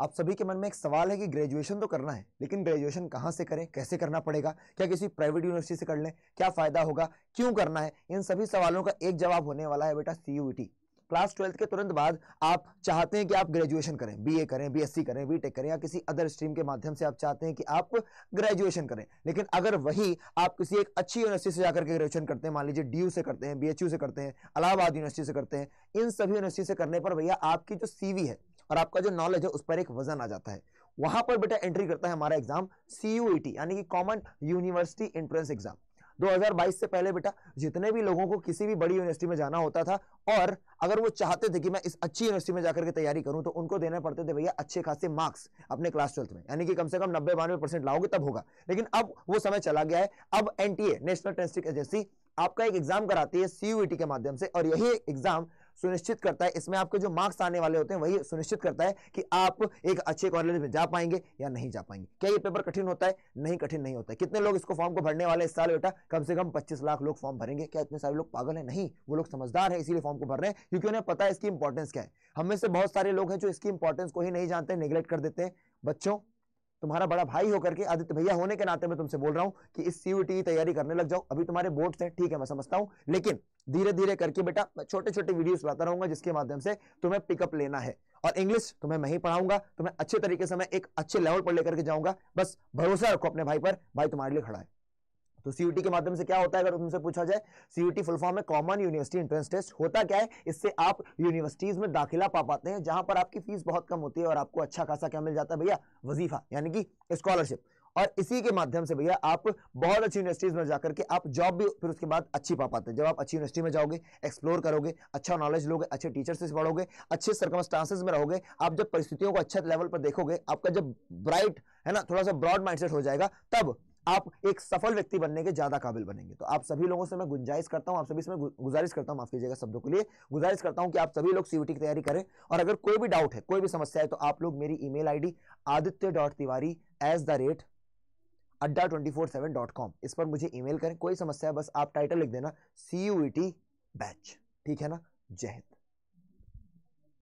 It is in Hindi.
आप सभी के मन में एक सवाल है कि ग्रेजुएशन तो करना है लेकिन ग्रेजुएशन कहाँ से करें कैसे करना पड़ेगा क्या किसी प्राइवेट यूनिवर्सिटी से कर लें क्या फ़ायदा होगा क्यों करना है इन सभी सवालों का एक जवाब होने वाला है बेटा सी क्लास ट्वेल्थ के तुरंत बाद आप चाहते हैं कि आप ग्रेजुएशन करें बीए करें बीएससी करें बीटेक करें या किसी अदर स्ट्रीम के माध्यम से आप चाहते हैं कि आप ग्रेजुएशन करें लेकिन अगर वही आप किसी एक अच्छी यूनिवर्सिटी से जाकर के ग्रेजुएशन करते हैं मान लीजिए डी से करते हैं बी से करते हैं अलाहाबाद यूनिवर्सिटी से करते हैं इन सभी यूनिवर्सिटी से करने पर भैया आपकी जो सीवी है और आपका जो नॉलेज है उस पर एक वजन आ जाता है वहां पर बेटा एंट्री करता है हमारा एग्जाम सी e यानी कि कॉमन यूनिवर्सिटी एंट्रेंस एग्जाम 2022 से पहले बेटा जितने भी लोगों को किसी भी बड़ी यूनिवर्सिटी में जाना होता था और अगर वो चाहते थे कि मैं इस अच्छी यूनिवर्सिटी में जाकर के तैयारी करूं तो उनको देने पड़ते थे भैया अच्छे खासे मार्क्स अपने क्लास ट्वेल्थ में यानी कि कम से कम नब्बे बानवे परसेंट लाओगे तब होगा लेकिन अब वो समय चला गया है अब एन नेशनल टेस्टिंग एजेंसी आपका एक एग्जाम कराती है सीयूटी e के माध्यम से और यही एग्जाम सुनिश्चित करता है इसमें आपके जो मार्क्स आने वाले होते हैं वही सुनिश्चित करता है कि आप एक अच्छे कॉलेज में जा पाएंगे या नहीं जा पाएंगे क्या ये पेपर कठिन होता है नहीं कठिन नहीं होता है कितने लोग इसको फॉर्म को भरने वाले इस साल बेटा कम से कम पच्चीस लाख लोग फॉर्म भरेंगे क्या इतने सारे लोग पागल है नहीं वो लोग समझदार है इसीलिए फॉर्म को भर रहे हैं क्योंकि उन्हें पता है इसकी इंपॉर्टेंस क्या है हमें से बहुत सारे लोग हैं जो इसकी इंपॉर्टेंस को ही नहीं जानते निगलेक्ट कर देते हैं बच्चों तुम्हारा बड़ा भाई होकर के आदित्य भैया होने के नाते मैं तुमसे बोल रहा हूं कि इस सीयूटी e की तैयारी करने लग जाओ अभी तुम्हारे बोर्ड हैं ठीक है मैं समझता हूँ लेकिन धीरे धीरे करके बेटा मैं छोटे छोटे वीडियोस बनाता रहूंगा जिसके माध्यम से तुम्हें पिकअप लेना है और इंग्लिश तुम्हें मैं ही पढ़ाऊंगा तुम्हें अच्छे तरीके से मैं एक अच्छे लेवल पर लेकर के जाऊंगा बस भरोसा रखो अपने भाई पर भाई तुम्हारे लिए खड़ा है तो सीयूटी के माध्यम से क्या होता है अगर तुमसे पूछा जाए सीयूटी फुल फॉर्म में कॉमन यूनिवर्सिटी एंट्रेंस टेस्ट होता क्या है इससे आप यूनिवर्सिटीज में दाखिला पा पाते हैं जहां पर आपकी फीस बहुत कम होती है और आपको अच्छा खासा क्या मिल जाता है भैया वजीफा यानी कि स्कॉलरशिप और इसी के माध्यम से भैया आप बहुत अच्छी यूनिवर्सिटीज में जाकर के आप जॉब भी फिर उसके बाद अच्छी पा पाते हैं जब आप अच्छी यूनिवर्सिटी में जाओगे एक्सप्लोर करोगे अच्छा नॉलेज लोगे अच्छे टीचर्स से पढ़ोगे अच्छे सर्कमस्टांसेस में रहोगे आप जब परिस्थितियों को अच्छे लेवल पर देखोगे आपका जब ब्राइट है ना थोड़ा सा ब्रॉड माइंडसेट हो जाएगा तब आप एक सफल व्यक्ति बनने के ज्यादा काबिल बनेंगे तो आप सभी लोगों से मैं गुंजाइश करता हूं आप सभी से गुजारिश करता हूं माफ कीजिएगा शब्दों के लिए गुजारिश करता हूं कि आप सभी लोग सीयूटी की तैयारी करें और अगर कोई भी डाउट है कोई भी समस्या है तो आप लोग मेरी email Aditya dot Tiwari at the rate Adda twenty four seven dot com इस पर मुझे ईमेल करें कोई समस्या है बस आप टाइटल लिख देना C U E T batch ठीक है ना जय हिंद